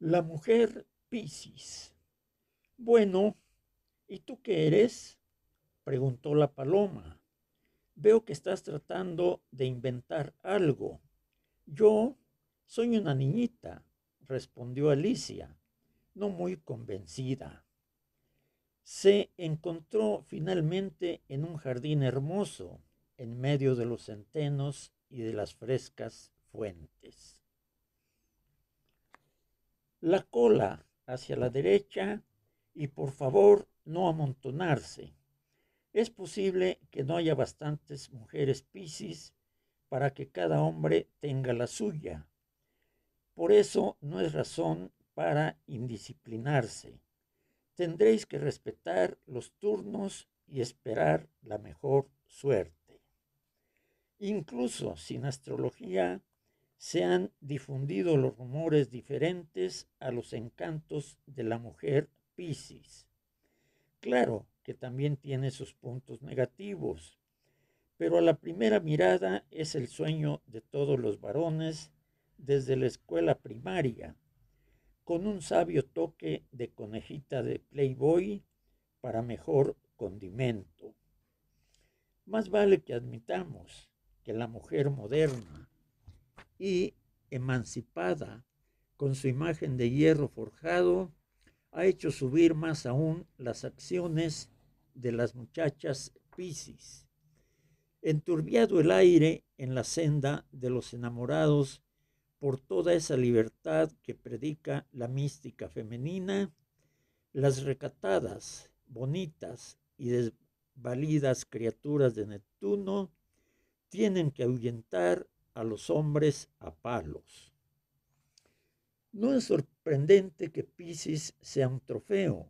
La mujer Piscis. Bueno, ¿y tú qué eres? preguntó la paloma. Veo que estás tratando de inventar algo. Yo soy una niñita, respondió Alicia, no muy convencida. Se encontró finalmente en un jardín hermoso, en medio de los centenos y de las frescas fuentes la cola hacia la derecha y por favor no amontonarse. Es posible que no haya bastantes mujeres piscis para que cada hombre tenga la suya. Por eso no es razón para indisciplinarse. Tendréis que respetar los turnos y esperar la mejor suerte. Incluso sin astrología, se han difundido los rumores diferentes a los encantos de la mujer Piscis. Claro que también tiene sus puntos negativos, pero a la primera mirada es el sueño de todos los varones desde la escuela primaria, con un sabio toque de conejita de Playboy para mejor condimento. Más vale que admitamos que la mujer moderna, y emancipada, con su imagen de hierro forjado, ha hecho subir más aún las acciones de las muchachas Piscis. Enturbiado el aire en la senda de los enamorados por toda esa libertad que predica la mística femenina, las recatadas, bonitas y desvalidas criaturas de Neptuno tienen que ahuyentar a los hombres a palos. No es sorprendente que Pisces sea un trofeo.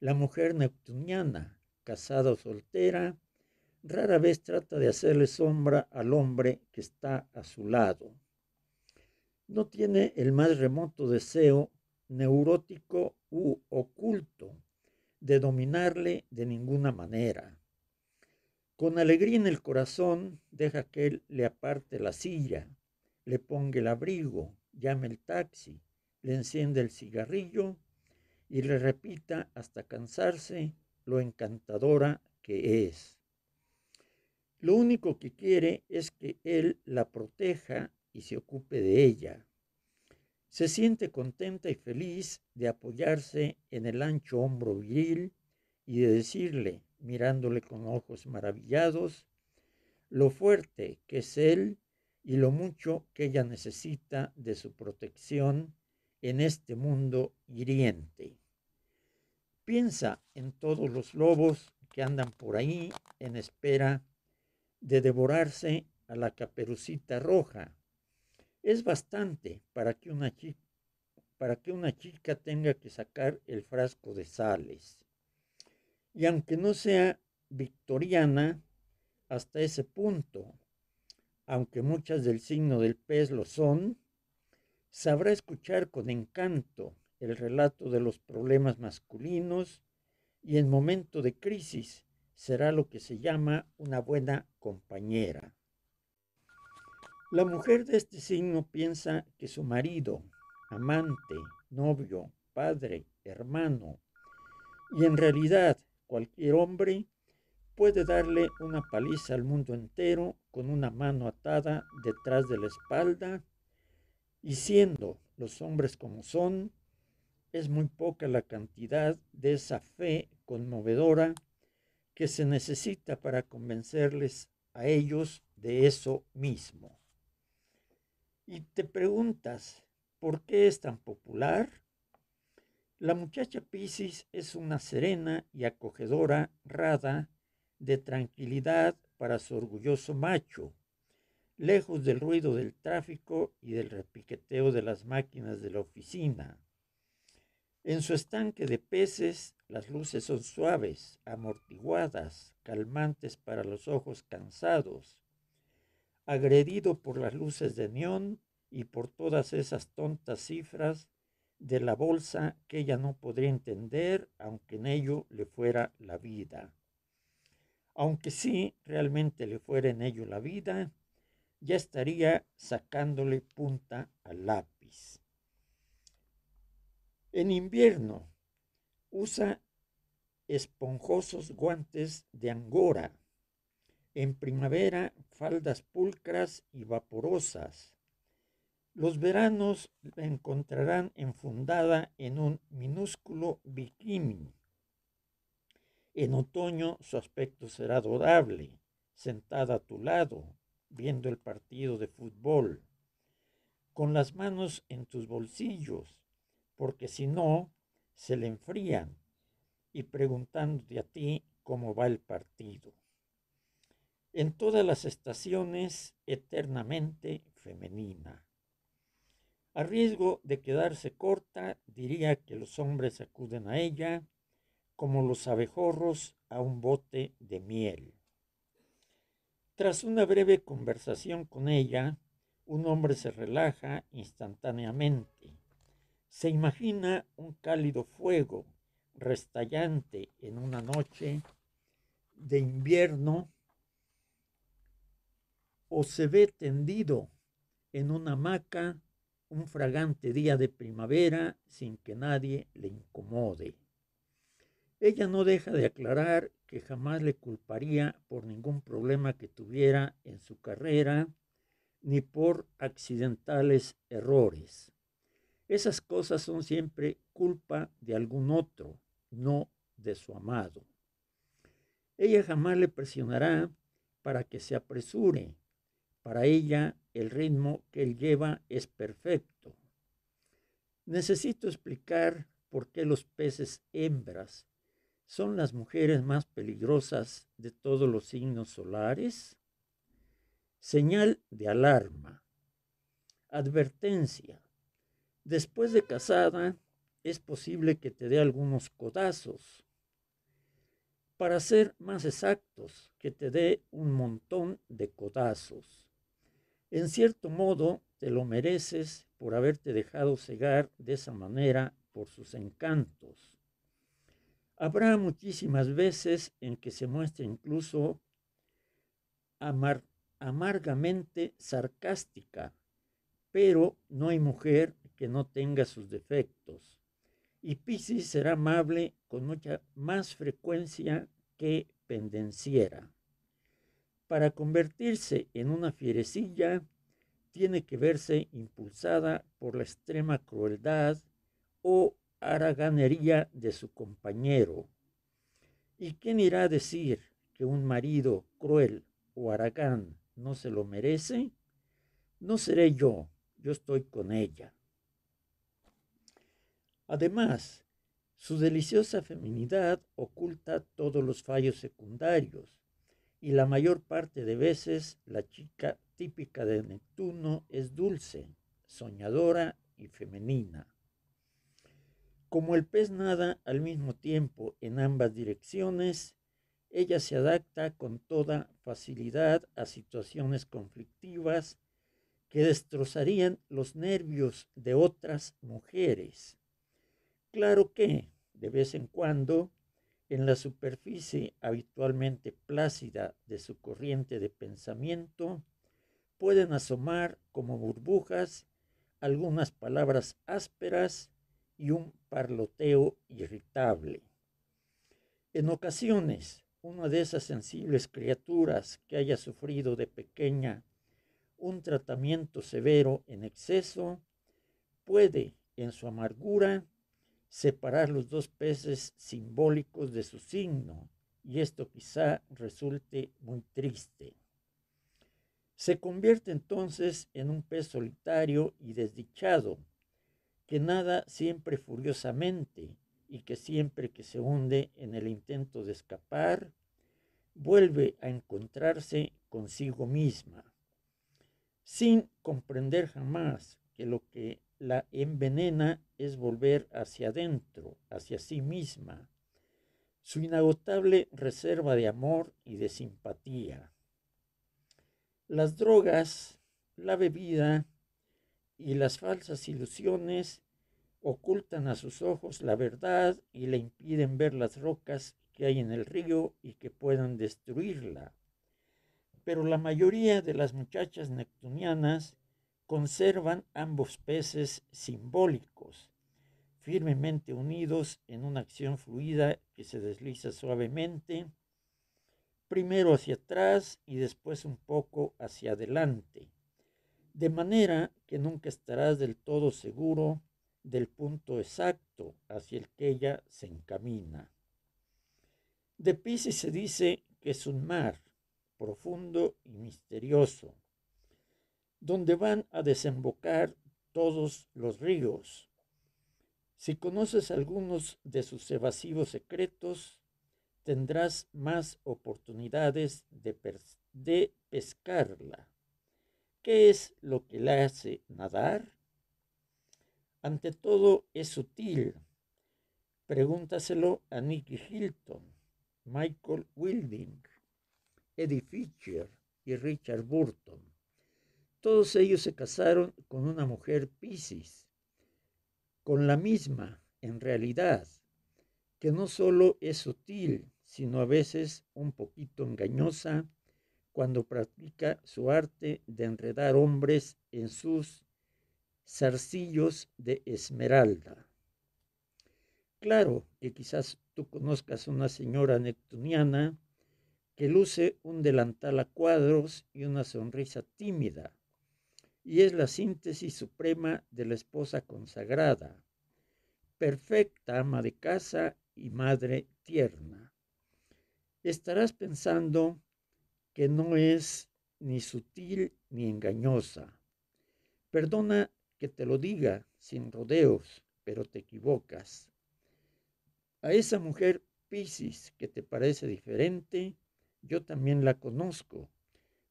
La mujer neptuniana, casada o soltera, rara vez trata de hacerle sombra al hombre que está a su lado. No tiene el más remoto deseo neurótico u oculto de dominarle de ninguna manera. Con alegría en el corazón, deja que él le aparte la silla, le ponga el abrigo, llame el taxi, le encienda el cigarrillo y le repita hasta cansarse lo encantadora que es. Lo único que quiere es que él la proteja y se ocupe de ella. Se siente contenta y feliz de apoyarse en el ancho hombro viril y de decirle, mirándole con ojos maravillados, lo fuerte que es él y lo mucho que ella necesita de su protección en este mundo hiriente. Piensa en todos los lobos que andan por ahí en espera de devorarse a la caperucita roja. Es bastante para que una chica, para que una chica tenga que sacar el frasco de sales y aunque no sea victoriana hasta ese punto, aunque muchas del signo del pez lo son, sabrá escuchar con encanto el relato de los problemas masculinos y en momento de crisis será lo que se llama una buena compañera. La mujer de este signo piensa que su marido, amante, novio, padre, hermano, y en realidad cualquier hombre puede darle una paliza al mundo entero con una mano atada detrás de la espalda y siendo los hombres como son, es muy poca la cantidad de esa fe conmovedora que se necesita para convencerles a ellos de eso mismo. Y te preguntas, ¿por qué es tan popular? La muchacha Pisis es una serena y acogedora rada de tranquilidad para su orgulloso macho, lejos del ruido del tráfico y del repiqueteo de las máquinas de la oficina. En su estanque de peces las luces son suaves, amortiguadas, calmantes para los ojos cansados. Agredido por las luces de neón y por todas esas tontas cifras, de la bolsa que ella no podría entender, aunque en ello le fuera la vida. Aunque sí realmente le fuera en ello la vida, ya estaría sacándole punta al lápiz. En invierno, usa esponjosos guantes de angora. En primavera, faldas pulcras y vaporosas. Los veranos la encontrarán enfundada en un minúsculo bikini. En otoño su aspecto será adorable, sentada a tu lado, viendo el partido de fútbol, con las manos en tus bolsillos, porque si no, se le enfrían, y preguntándote a ti cómo va el partido. En todas las estaciones, eternamente femenina. A riesgo de quedarse corta, diría que los hombres acuden a ella como los abejorros a un bote de miel. Tras una breve conversación con ella, un hombre se relaja instantáneamente. Se imagina un cálido fuego restallante en una noche de invierno o se ve tendido en una hamaca un fragante día de primavera sin que nadie le incomode. Ella no deja de aclarar que jamás le culparía por ningún problema que tuviera en su carrera ni por accidentales errores. Esas cosas son siempre culpa de algún otro, no de su amado. Ella jamás le presionará para que se apresure, para ella, el ritmo que él lleva es perfecto. Necesito explicar por qué los peces hembras son las mujeres más peligrosas de todos los signos solares. Señal de alarma. Advertencia. Después de casada, es posible que te dé algunos codazos. Para ser más exactos, que te dé un montón de codazos. En cierto modo, te lo mereces por haberte dejado cegar de esa manera por sus encantos. Habrá muchísimas veces en que se muestre incluso amargamente sarcástica, pero no hay mujer que no tenga sus defectos. Y Piscis será amable con mucha más frecuencia que pendenciera. Para convertirse en una fierecilla, tiene que verse impulsada por la extrema crueldad o haraganería de su compañero. ¿Y quién irá a decir que un marido cruel o aragán no se lo merece? No seré yo, yo estoy con ella. Además, su deliciosa feminidad oculta todos los fallos secundarios, y la mayor parte de veces la chica típica de Neptuno es dulce, soñadora y femenina. Como el pez nada al mismo tiempo en ambas direcciones, ella se adapta con toda facilidad a situaciones conflictivas que destrozarían los nervios de otras mujeres. Claro que, de vez en cuando, en la superficie habitualmente plácida de su corriente de pensamiento pueden asomar como burbujas algunas palabras ásperas y un parloteo irritable. En ocasiones, una de esas sensibles criaturas que haya sufrido de pequeña un tratamiento severo en exceso, puede, en su amargura, separar los dos peces simbólicos de su signo, y esto quizá resulte muy triste. Se convierte entonces en un pez solitario y desdichado, que nada siempre furiosamente y que siempre que se hunde en el intento de escapar, vuelve a encontrarse consigo misma, sin comprender jamás que lo que la envenena es volver hacia adentro, hacia sí misma, su inagotable reserva de amor y de simpatía. Las drogas, la bebida y las falsas ilusiones ocultan a sus ojos la verdad y le impiden ver las rocas que hay en el río y que puedan destruirla. Pero la mayoría de las muchachas neptunianas conservan ambos peces simbólicos, firmemente unidos en una acción fluida que se desliza suavemente, primero hacia atrás y después un poco hacia adelante, de manera que nunca estarás del todo seguro del punto exacto hacia el que ella se encamina. De Pisces se dice que es un mar profundo y misterioso, donde van a desembocar todos los ríos. Si conoces algunos de sus evasivos secretos, tendrás más oportunidades de, de pescarla. ¿Qué es lo que la hace nadar? Ante todo es sutil. Pregúntaselo a Nicky Hilton, Michael Wilding, Eddie Fisher y Richard Burton. Todos ellos se casaron con una mujer Piscis, con la misma, en realidad, que no solo es sutil, sino a veces un poquito engañosa cuando practica su arte de enredar hombres en sus zarcillos de esmeralda. Claro que quizás tú conozcas una señora neptuniana que luce un delantal a cuadros y una sonrisa tímida, y es la síntesis suprema de la esposa consagrada, perfecta ama de casa y madre tierna. Estarás pensando que no es ni sutil ni engañosa. Perdona que te lo diga sin rodeos, pero te equivocas. A esa mujer Piscis que te parece diferente, yo también la conozco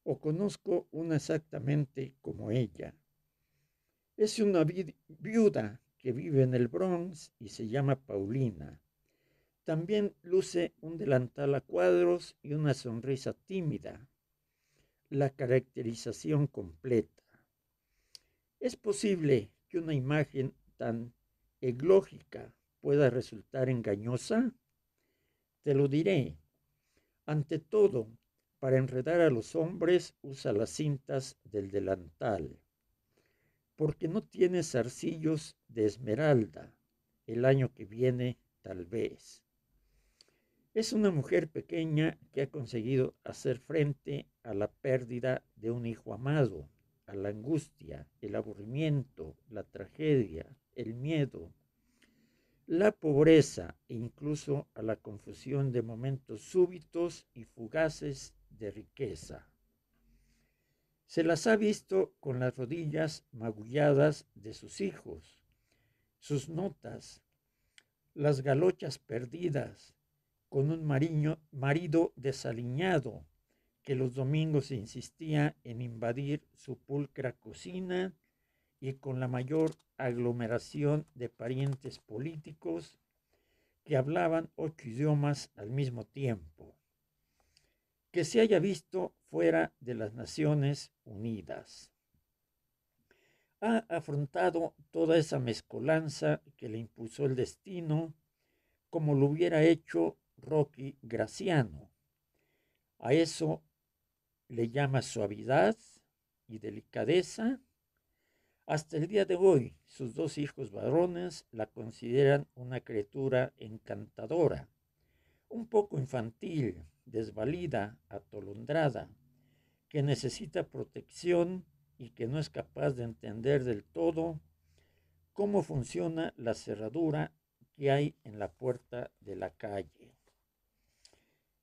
o conozco una exactamente como ella. Es una viuda que vive en el Bronx y se llama Paulina. También luce un delantal a cuadros y una sonrisa tímida. La caracterización completa. Es posible que una imagen tan eglógica pueda resultar engañosa? Te lo diré. Ante todo, para enredar a los hombres usa las cintas del delantal, porque no tiene zarcillos de esmeralda el año que viene tal vez. Es una mujer pequeña que ha conseguido hacer frente a la pérdida de un hijo amado, a la angustia, el aburrimiento, la tragedia, el miedo, la pobreza e incluso a la confusión de momentos súbitos y fugaces de riqueza. Se las ha visto con las rodillas magulladas de sus hijos, sus notas, las galochas perdidas, con un mariño, marido desaliñado que los domingos insistía en invadir su pulcra cocina y con la mayor aglomeración de parientes políticos que hablaban ocho idiomas al mismo tiempo que se haya visto fuera de las Naciones Unidas. Ha afrontado toda esa mezcolanza que le impuso el destino, como lo hubiera hecho Rocky Graciano. A eso le llama suavidad y delicadeza. Hasta el día de hoy, sus dos hijos varones la consideran una criatura encantadora un poco infantil, desvalida, atolondrada, que necesita protección y que no es capaz de entender del todo cómo funciona la cerradura que hay en la puerta de la calle.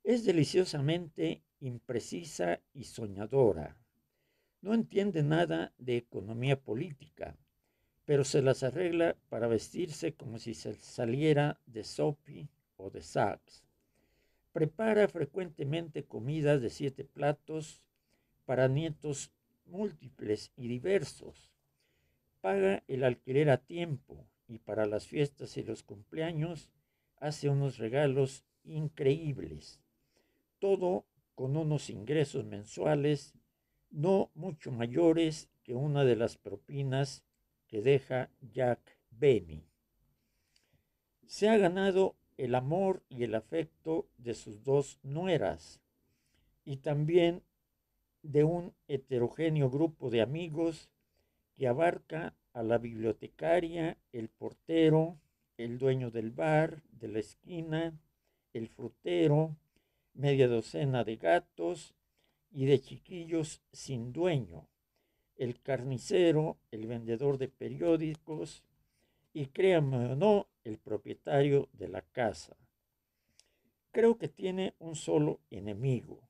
Es deliciosamente imprecisa y soñadora. No entiende nada de economía política, pero se las arregla para vestirse como si se saliera de Sopi o de Sachs. Prepara frecuentemente comidas de siete platos para nietos múltiples y diversos. Paga el alquiler a tiempo y para las fiestas y los cumpleaños hace unos regalos increíbles. Todo con unos ingresos mensuales no mucho mayores que una de las propinas que deja Jack Benny. Se ha ganado el amor y el afecto de sus dos nueras y también de un heterogéneo grupo de amigos que abarca a la bibliotecaria, el portero, el dueño del bar, de la esquina, el frutero, media docena de gatos y de chiquillos sin dueño, el carnicero, el vendedor de periódicos y créanme o no, el propietario de la casa. Creo que tiene un solo enemigo,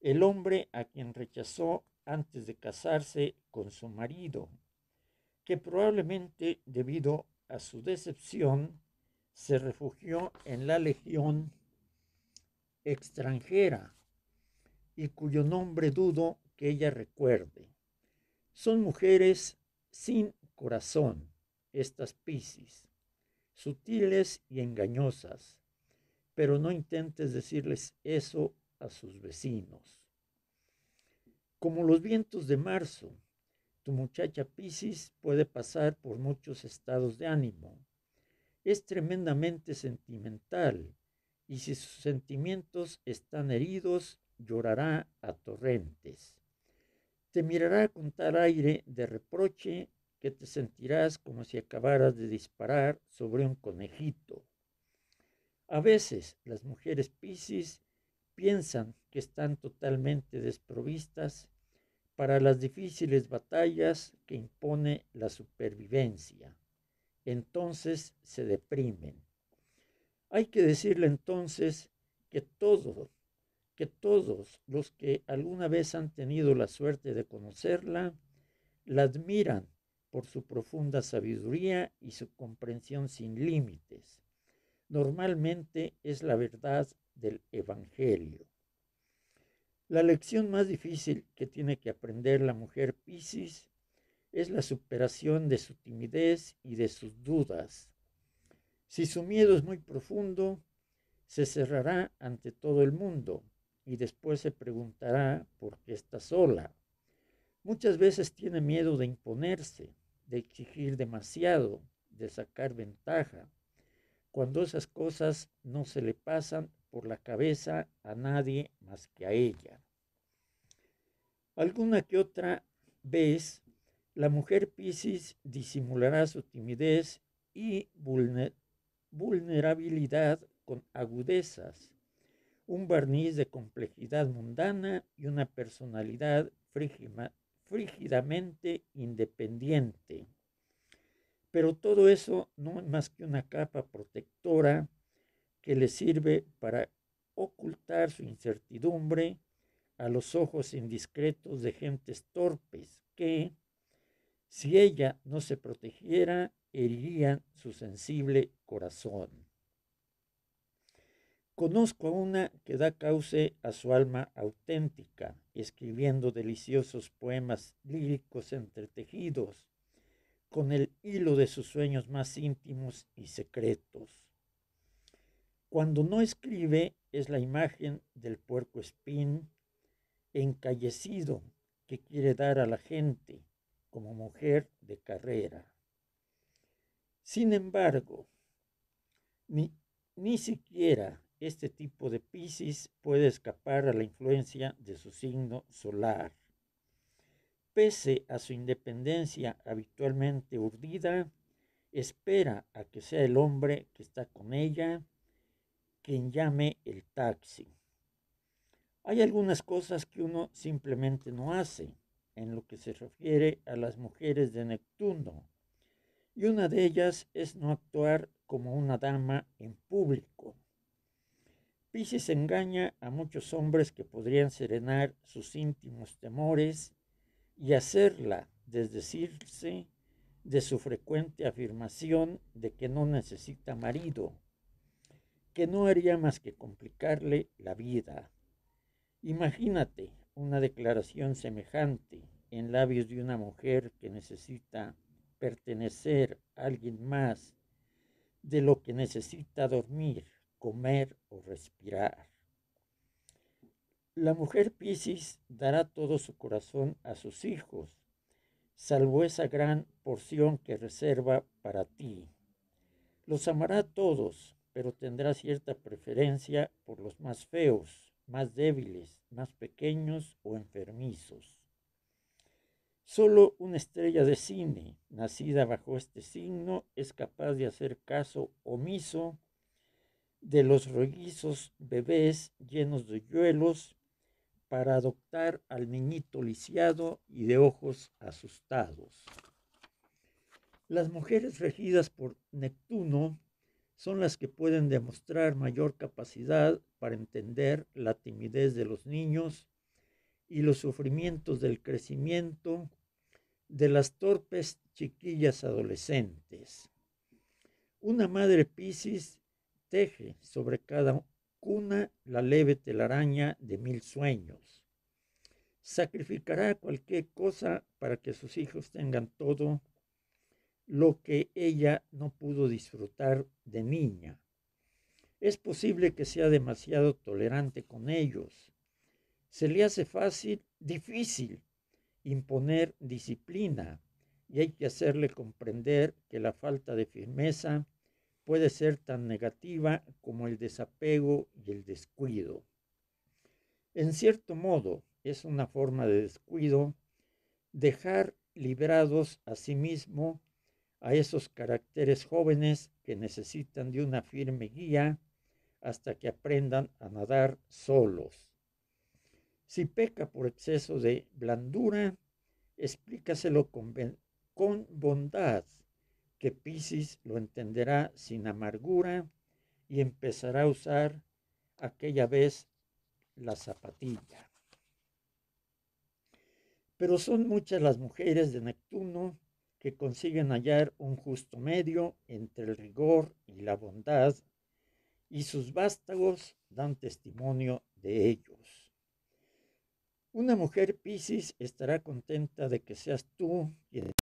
el hombre a quien rechazó antes de casarse con su marido, que probablemente debido a su decepción se refugió en la legión extranjera y cuyo nombre dudo que ella recuerde. Son mujeres sin corazón, estas Piscis sutiles y engañosas, pero no intentes decirles eso a sus vecinos. Como los vientos de marzo, tu muchacha Pisces puede pasar por muchos estados de ánimo. Es tremendamente sentimental y si sus sentimientos están heridos, llorará a torrentes. Te mirará con tal aire de reproche que te sentirás como si acabaras de disparar sobre un conejito. A veces las mujeres Piscis piensan que están totalmente desprovistas para las difíciles batallas que impone la supervivencia. Entonces se deprimen. Hay que decirle entonces que todos que todos los que alguna vez han tenido la suerte de conocerla, la admiran por su profunda sabiduría y su comprensión sin límites. Normalmente es la verdad del Evangelio. La lección más difícil que tiene que aprender la mujer Pisces es la superación de su timidez y de sus dudas. Si su miedo es muy profundo, se cerrará ante todo el mundo y después se preguntará por qué está sola. Muchas veces tiene miedo de imponerse, de exigir demasiado, de sacar ventaja, cuando esas cosas no se le pasan por la cabeza a nadie más que a ella. Alguna que otra vez, la mujer Piscis disimulará su timidez y vulnerabilidad con agudezas, un barniz de complejidad mundana y una personalidad frígima, frígidamente independiente. Pero todo eso no es más que una capa protectora que le sirve para ocultar su incertidumbre a los ojos indiscretos de gentes torpes que, si ella no se protegiera, herirían su sensible corazón. Conozco a una que da cauce a su alma auténtica escribiendo deliciosos poemas líricos entretejidos con el hilo de sus sueños más íntimos y secretos. Cuando no escribe es la imagen del puerco espín encallecido que quiere dar a la gente como mujer de carrera. Sin embargo, ni, ni siquiera este tipo de Piscis puede escapar a la influencia de su signo solar. Pese a su independencia habitualmente urdida, espera a que sea el hombre que está con ella quien llame el taxi. Hay algunas cosas que uno simplemente no hace en lo que se refiere a las mujeres de Neptuno, y una de ellas es no actuar como una dama en público. Pisces engaña a muchos hombres que podrían serenar sus íntimos temores y hacerla desdecirse de su frecuente afirmación de que no necesita marido, que no haría más que complicarle la vida. Imagínate una declaración semejante en labios de una mujer que necesita pertenecer a alguien más de lo que necesita dormir comer o respirar. La mujer Piscis dará todo su corazón a sus hijos, salvo esa gran porción que reserva para ti. Los amará a todos, pero tendrá cierta preferencia por los más feos, más débiles, más pequeños o enfermizos. Solo una estrella de cine, nacida bajo este signo, es capaz de hacer caso omiso de los rollizos bebés llenos de yuelos para adoptar al niñito lisiado y de ojos asustados. Las mujeres regidas por Neptuno son las que pueden demostrar mayor capacidad para entender la timidez de los niños y los sufrimientos del crecimiento de las torpes chiquillas adolescentes. Una madre Piscis teje sobre cada cuna la leve telaraña de mil sueños. Sacrificará cualquier cosa para que sus hijos tengan todo lo que ella no pudo disfrutar de niña. Es posible que sea demasiado tolerante con ellos. Se le hace fácil, difícil, imponer disciplina y hay que hacerle comprender que la falta de firmeza puede ser tan negativa como el desapego y el descuido. En cierto modo, es una forma de descuido dejar librados a sí mismo a esos caracteres jóvenes que necesitan de una firme guía hasta que aprendan a nadar solos. Si peca por exceso de blandura, explícaselo con, con bondad que Pisces lo entenderá sin amargura y empezará a usar aquella vez la zapatilla. Pero son muchas las mujeres de Neptuno que consiguen hallar un justo medio entre el rigor y la bondad, y sus vástagos dan testimonio de ellos. Una mujer Pisces estará contenta de que seas tú quien